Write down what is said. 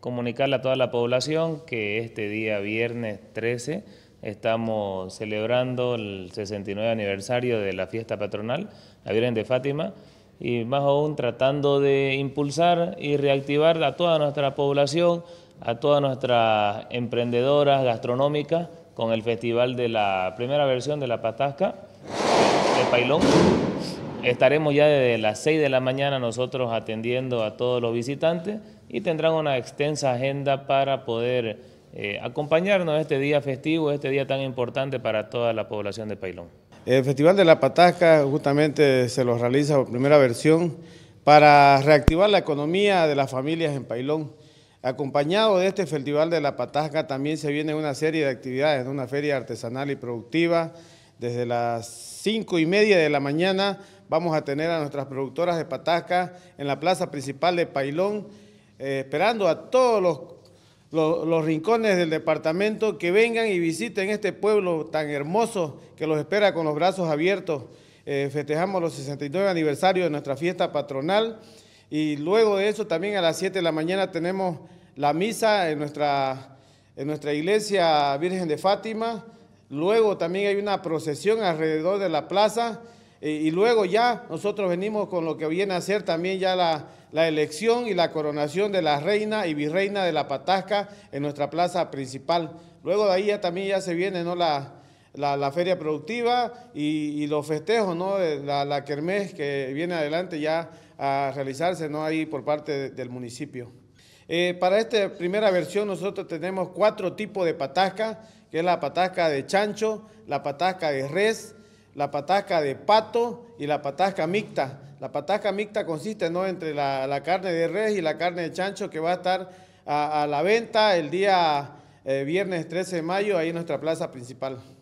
Comunicarle a toda la población que este día viernes 13 estamos celebrando el 69 aniversario de la fiesta patronal, la Virgen de Fátima, y más aún tratando de impulsar y reactivar a toda nuestra población, a todas nuestras emprendedoras gastronómicas con el festival de la primera versión de la patasca el Pailón Estaremos ya desde las 6 de la mañana nosotros atendiendo a todos los visitantes y tendrán una extensa agenda para poder eh, acompañarnos este día festivo, este día tan importante para toda la población de Pailón. El Festival de la Patasca justamente se lo realiza por primera versión para reactivar la economía de las familias en Pailón. Acompañado de este Festival de la Patasca también se viene una serie de actividades, una feria artesanal y productiva, desde las cinco y media de la mañana vamos a tener a nuestras productoras de Patasca en la plaza principal de Pailón, eh, esperando a todos los, rincones del departamento que vengan y visiten este pueblo tan hermoso que los espera con los brazos abiertos. Eh, festejamos los 69 aniversarios de nuestra fiesta patronal y luego de eso también a las 7 de la mañana tenemos la misa en nuestra, en nuestra iglesia Virgen de Fátima. Luego también hay una procesión alrededor de la plaza eh, y luego ya nosotros venimos con lo que viene a ser también ya la, elección y la coronación de la reina y virreina de la Patasca en nuestra plaza principal. Luego de ahí ya también ya se viene ¿no? la, feria productiva y, los festejos, ¿no? la, la que viene adelante ya a realizarse ¿no? ahí por parte del municipio. Eh, para esta primera versión nosotros tenemos cuatro tipos de patasca, que es la patasca de chancho, la patasca de res, la patasca de pato y la patasca mixta. La patasca mixta consiste ¿no? entre la, carne de res y la carne de chancho que va a estar a, la venta el día eh, viernes 13 de mayo ahí en nuestra plaza principal.